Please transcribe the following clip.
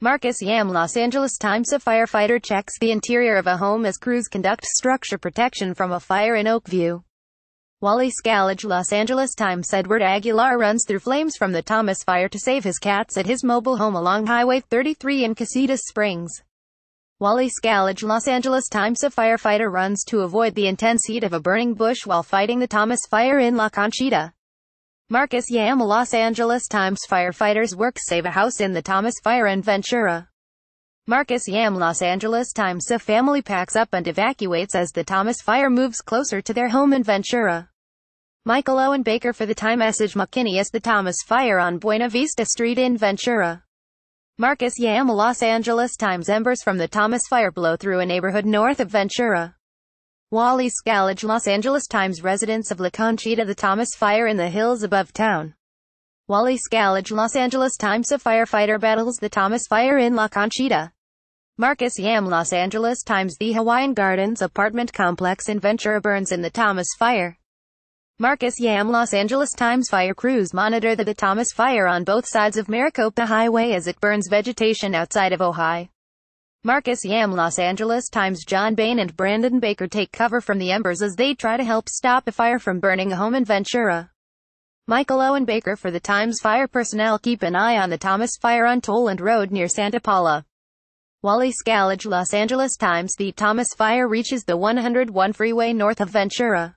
Marcus Yam Los Angeles Times A firefighter checks the interior of a home as crews conduct structure protection from a fire in Oakview. Wally Scalage Los Angeles Times Edward Aguilar runs through flames from the Thomas Fire to save his cats at his mobile home along Highway 33 in Casitas Springs. Wally Scalage Los Angeles Times A firefighter runs to avoid the intense heat of a burning bush while fighting the Thomas Fire in La Conchita. Marcus Yam Los Angeles Times Firefighters work save a house in the Thomas Fire in Ventura. Marcus Yam Los Angeles Times A family packs up and evacuates as the Thomas Fire moves closer to their home in Ventura. Michael Owen Baker for the Time Message McKinney as the Thomas Fire on Buena Vista Street in Ventura. Marcus Yam Los Angeles Times Embers from the Thomas Fire blow through a neighborhood north of Ventura. Wally Scalage Los Angeles Times residents of La Conchita The Thomas Fire in the hills above town. Wally Scalage Los Angeles Times A firefighter battles the Thomas Fire in La Conchita. Marcus Yam Los Angeles Times The Hawaiian Gardens apartment complex in Ventura burns in the Thomas Fire. Marcus Yam Los Angeles Times Fire crews monitor the, the Thomas Fire on both sides of Maricopa Highway as it burns vegetation outside of Ojai. Marcus Yam Los Angeles Times John Bain and Brandon Baker take cover from the embers as they try to help stop a fire from burning a home in Ventura. Michael Owen Baker for the Times Fire personnel keep an eye on the Thomas Fire on Toland Road near Santa Paula. Wally Scalage Los Angeles Times The Thomas Fire reaches the 101 freeway north of Ventura.